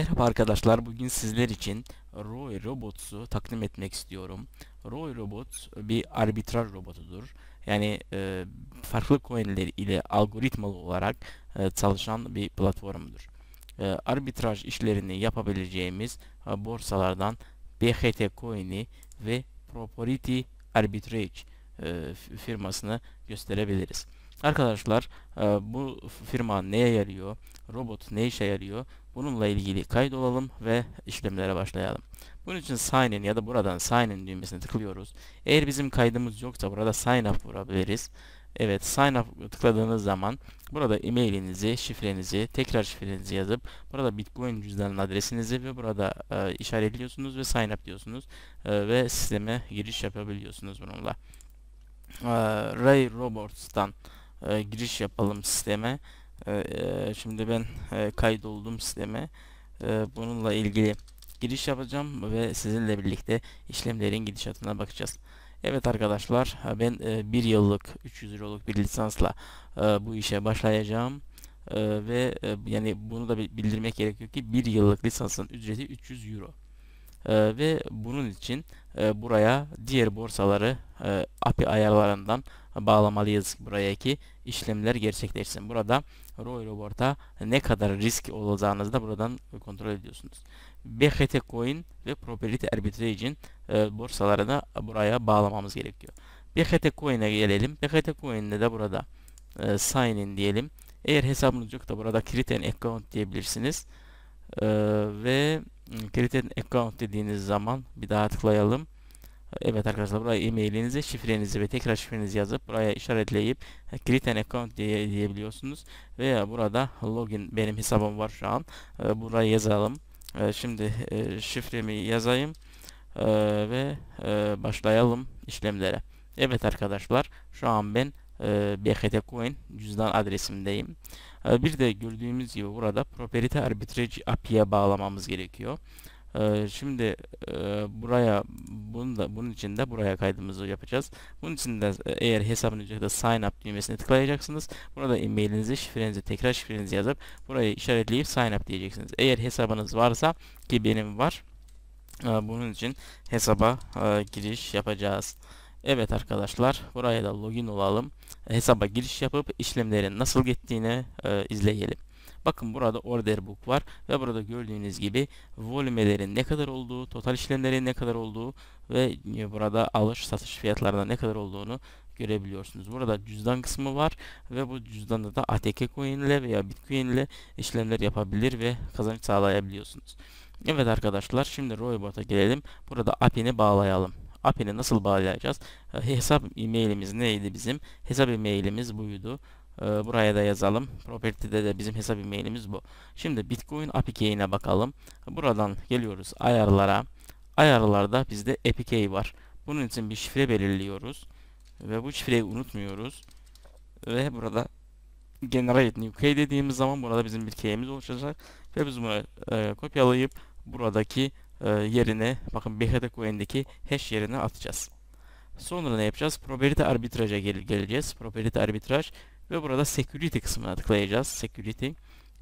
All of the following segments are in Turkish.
Merhaba arkadaşlar, bugün sizler için Roy Robots'u takdim etmek istiyorum. Roy robot bir arbitraj robotudur. Yani e, farklı coinleri ile algoritmalı olarak e, çalışan bir platformdur. E, arbitraj işlerini yapabileceğimiz e, borsalardan BHT coin'i ve Propriety Arbitrage e, firmasını gösterebiliriz. Arkadaşlar e, bu firma neye yarıyor? Robot ne işe yarıyor? Bununla ilgili kaydolalım ve işlemlere başlayalım. Bunun için sign in ya da buradan sign in düğmesine tıklıyoruz. Eğer bizim kaydımız yoksa burada sign up vurabiliriz. Evet sign up tıkladığınız zaman burada e-mailinizi, şifrenizi, tekrar şifrenizi yazıp burada Bitcoin cüzdanın adresinizi ve burada e, işaretliyorsunuz ve sign up diyorsunuz e, ve sisteme giriş yapabiliyorsunuz bununla. E, Ray Robots'tan e, giriş yapalım sisteme. E, e, şimdi ben e, kaydoldum sisteme. E, bununla ilgili giriş yapacağım ve sizinle birlikte işlemlerin gidişatına bakacağız. Evet arkadaşlar e, ben e, bir yıllık 300 euroluk bir lisansla e, bu işe başlayacağım. E, ve e, yani bunu da bildirmek gerekiyor ki bir yıllık lisansın ücreti 300 euro. Ee, ve bunun için e, buraya diğer borsaları e, API ayarlarından bağlamalıyız buraya ki işlemler gerçekleşsin. Burada Roy Robert'a ne kadar risk olacağınızı da buradan kontrol ediyorsunuz. BHT Coin ve Property Arbitrage'in e, borsalarını buraya bağlamamız gerekiyor. BHT Coin'e gelelim. BHT Coin'de de burada e, sign in diyelim. Eğer hesabınız yok da burada create an account diyebilirsiniz. E, ve Created account dediğiniz zaman bir daha tıklayalım. Evet arkadaşlar buraya e-mailinizi, şifrenizi ve tekrar şifrenizi yazıp buraya işaretleyip create an account diye diyebiliyorsunuz. Veya burada login benim hesabım var şu an. Ee, buraya yazalım. Ee, şimdi e, şifremi yazayım ee, ve e, başlayalım işlemlere. Evet arkadaşlar şu an ben e, ee, BHT Coin cüzdan adresimdeyim. Ee, bir de gördüğümüz gibi burada Property Arbitrage API'ye bağlamamız gerekiyor. Ee, şimdi e, buraya bunu da, bunun için de buraya kaydımızı yapacağız. Bunun için de e, eğer hesabın üzerinde sign up düğmesine tıklayacaksınız. Burada e-mailinizi, şifrenizi, tekrar şifrenizi yazıp burayı işaretleyip sign up diyeceksiniz. Eğer hesabınız varsa ki benim var. E, bunun için hesaba giriş yapacağız. Evet arkadaşlar buraya da login olalım. Hesaba giriş yapıp işlemlerin nasıl gittiğini e, izleyelim. Bakın burada order book var ve burada gördüğünüz gibi volümelerin ne kadar olduğu, total işlemlerin ne kadar olduğu ve e, burada alış satış fiyatlarında ne kadar olduğunu görebiliyorsunuz. Burada cüzdan kısmı var ve bu cüzdanda da ATK coin ile veya Bitcoin ile işlemler yapabilir ve kazanç sağlayabiliyorsunuz. Evet arkadaşlar şimdi Roybot'a gelelim. Burada API'ni bağlayalım. API'ni nasıl bağlayacağız? Ee, hesap e-mailimiz neydi bizim? Hesap e-mailimiz buydu. Ee, buraya da yazalım. Property'de de bizim hesap e-mailimiz bu. Şimdi Bitcoin API key'ine bakalım. Buradan geliyoruz ayarlara. Ayarlarda bizde API key var. Bunun için bir şifre belirliyoruz. Ve bu şifreyi unutmuyoruz. Ve burada generate new key dediğimiz zaman burada bizim bir key'imiz oluşacak. Ve biz bunu e, kopyalayıp buradaki e, yerine bakın Behedecoin'deki hash yerine atacağız. Sonra ne yapacağız? Property arbitrage'a gel geleceğiz. property arbitraj ve burada security kısmına tıklayacağız. Security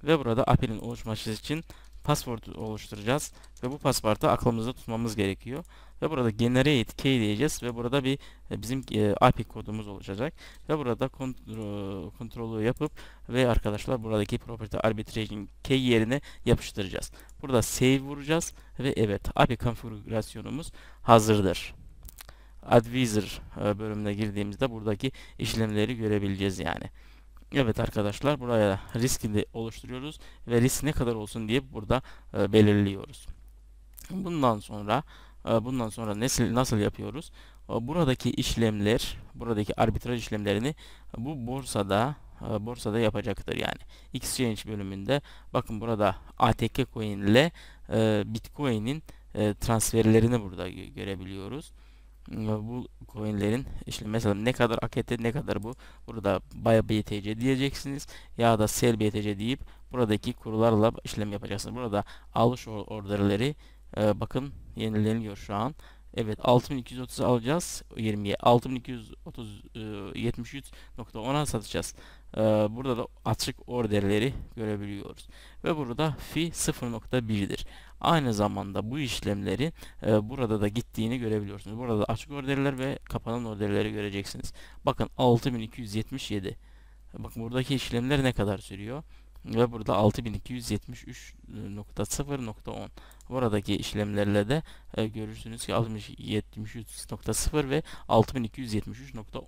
ve burada API'nin oluşması için password oluşturacağız ve bu paspartı aklımızda tutmamız gerekiyor. Ve burada generate key diyeceğiz ve burada bir e, bizim API e, kodumuz olacak Ve burada kontrol, kontrolü yapıp ve arkadaşlar buradaki property arbitration key yerine yapıştıracağız. Burada save vuracağız ve evet API konfigürasyonumuz hazırdır. Advisor e, bölümüne girdiğimizde buradaki işlemleri görebileceğiz yani. Evet arkadaşlar buraya riskini oluşturuyoruz ve risk ne kadar olsun diye burada e, belirliyoruz. Bundan sonra e, bundan sonra nasıl nasıl yapıyoruz? E, buradaki işlemler, buradaki arbitraj işlemlerini e, bu borsada e, borsada yapacaktır yani. Exchange bölümünde bakın burada ATK coin ile e, Bitcoin'in e, transferlerini burada görebiliyoruz bu coinlerin işte mesela ne kadar AKT ne kadar bu burada buy BTC diyeceksiniz ya da sell BTC deyip buradaki kurularla işlem yapacaksınız. Burada alış orderleri e, bakın yenileniyor şu an. Evet 6230 alacağız 20'ye 6230 e, 73.10'a satacağız. E, burada da açık orderleri görebiliyoruz. Ve burada fi 0.1'dir. Aynı zamanda bu işlemleri e, burada da gittiğini görebiliyorsunuz. Burada da açık orderler ve kapanan orderleri göreceksiniz. Bakın 6277. Bakın buradaki işlemler ne kadar sürüyor? Ve burada 6273.0.10 Buradaki işlemlerle de e, görürsünüz ki 6073.0 ve 6273.10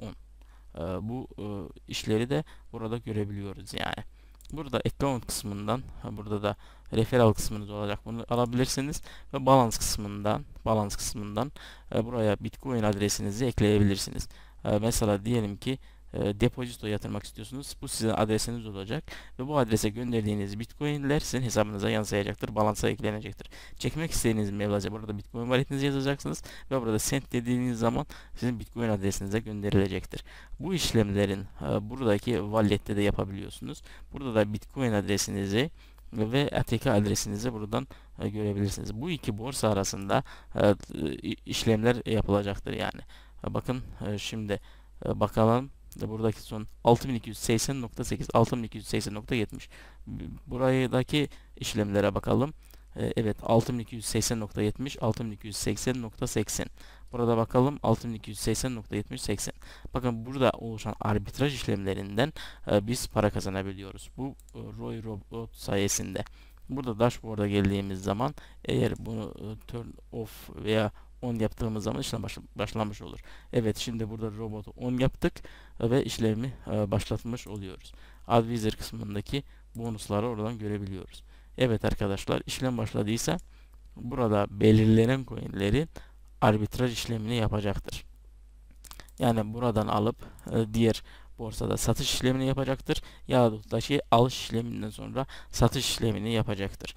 e, Bu e, işleri de burada görebiliyoruz yani. Burada account kısmından ha burada da referral kısmınız olacak. Bunu alabilirsiniz ve balans kısmından balans kısmından e, buraya Bitcoin adresinizi ekleyebilirsiniz. E, mesela diyelim ki e, depozito yatırmak istiyorsunuz. Bu sizin adresiniz olacak ve bu adrese gönderdiğiniz bitcoinler sizin hesabınıza yansıyacaktır. Balansa eklenecektir. Çekmek istediğiniz mevlaca burada bitcoin valetinizi yazacaksınız ve burada sent dediğiniz zaman sizin bitcoin adresinize gönderilecektir. Bu işlemlerin e, buradaki valette de yapabiliyorsunuz. Burada da bitcoin adresinizi ve ATK adresinizi buradan e, görebilirsiniz. Bu iki borsa arasında e, işlemler yapılacaktır yani. E, bakın şimdi bakalım buradaki son 6280.8 6280.70 buradaki işlemlere bakalım e, evet 6280.70 6280.80 burada bakalım 6280.70 80 bakın burada oluşan arbitraj işlemlerinden e, biz para kazanabiliyoruz bu e, Roy Robot sayesinde burada dashboard'a geldiğimiz zaman eğer bunu turn off veya 10 yaptığımız zaman işlem baş, başlamış olur. Evet şimdi burada robotu 10 yaptık ve işlemi e, başlatmış oluyoruz. Advisor kısmındaki bonusları oradan görebiliyoruz. Evet arkadaşlar işlem başladıysa burada belirlenen coinlerin arbitraj işlemini yapacaktır. Yani buradan alıp e, diğer borsada satış işlemini yapacaktır. Ya da şey alış işleminden sonra satış işlemini yapacaktır.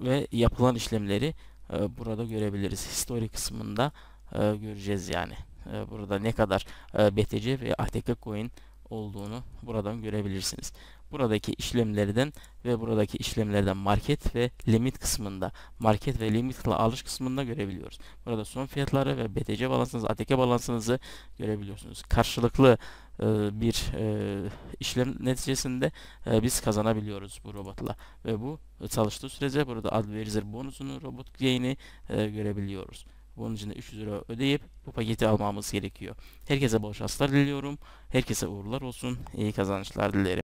Ve yapılan işlemleri ee, burada görebiliriz. History kısmında e, göreceğiz yani. E, burada ne kadar e, BTC ve ATK coin olduğunu buradan görebilirsiniz. Buradaki işlemlerden ve buradaki işlemlerden market ve limit kısmında market ve limitle alış kısmında görebiliyoruz. Burada son fiyatları ve BTC balansınızı, ATK balansınızı görebiliyorsunuz. Karşılıklı e, bir e, işlem neticesinde e, biz kazanabiliyoruz bu robotla ve bu e, çalıştığı sürece burada advisor bonusunu robot gain'i görebiliyoruz. Bunun için de 300 lira ödeyip bu paketi almamız gerekiyor. Herkese bol şanslar diliyorum. Herkese uğurlar olsun. İyi kazançlar dilerim.